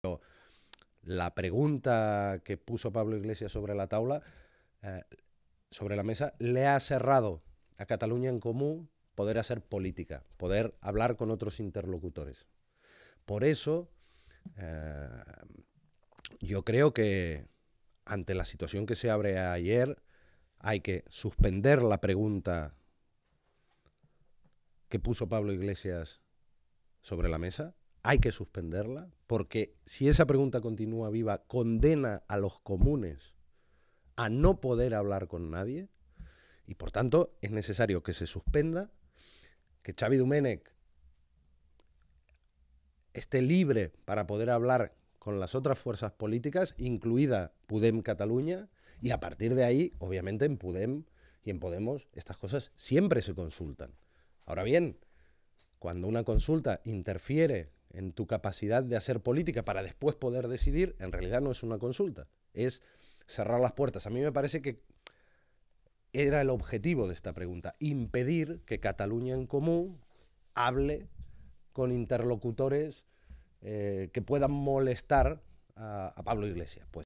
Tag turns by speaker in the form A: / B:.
A: Pero la pregunta que puso Pablo Iglesias sobre la tabla, eh, sobre la mesa, le ha cerrado a Cataluña en común poder hacer política, poder hablar con otros interlocutores. Por eso, eh, yo creo que ante la situación que se abre ayer, hay que suspender la pregunta que puso Pablo Iglesias sobre la mesa hay que suspenderla, porque si esa pregunta continúa viva, condena a los comunes a no poder hablar con nadie, y por tanto es necesario que se suspenda, que Xavi Dumenec esté libre para poder hablar con las otras fuerzas políticas, incluida Pudem Cataluña, y a partir de ahí, obviamente, en Pudem y en Podemos estas cosas siempre se consultan. Ahora bien, cuando una consulta interfiere en tu capacidad de hacer política para después poder decidir, en realidad no es una consulta, es cerrar las puertas. A mí me parece que era el objetivo de esta pregunta, impedir que Cataluña en común hable con interlocutores eh, que puedan molestar a, Pablo Iglesias. Pues